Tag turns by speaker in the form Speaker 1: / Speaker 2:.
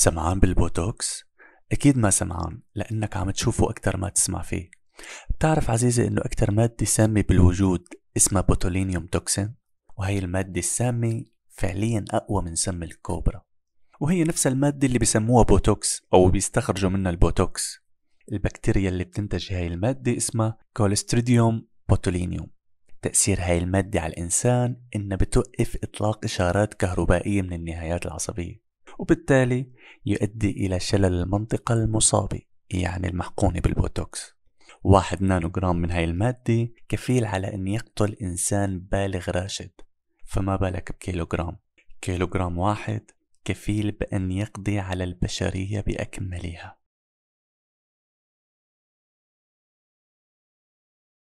Speaker 1: سمعان بالبوتوكس؟ أكيد ما سمعان لأنك عم تشوفه أكثر ما تسمع فيه بتعرف عزيزي أنه أكثر مادة سامة بالوجود اسمها بوتولينيوم توكسين وهي المادة السامة فعليا أقوى من سم الكوبرا وهي نفس المادة اللي بسموها بوتوكس أو بيستخرجوا منها البوتوكس البكتيريا اللي بتنتج هاي المادة اسمها كولستريديوم بوتولينيوم تأثير هاي المادة على الإنسان إنها بتوقف إطلاق إشارات كهربائية من النهايات العصبية وبالتالي يؤدي إلى شلل المنطقة المصابة يعني المحقونة بالبوتوكس واحد نانو جرام من هاي المادة كفيل على أن يقتل إنسان بالغ راشد فما بالك بكيلو جرام كيلو جرام واحد كفيل بأن يقضي
Speaker 2: على البشرية بأكملها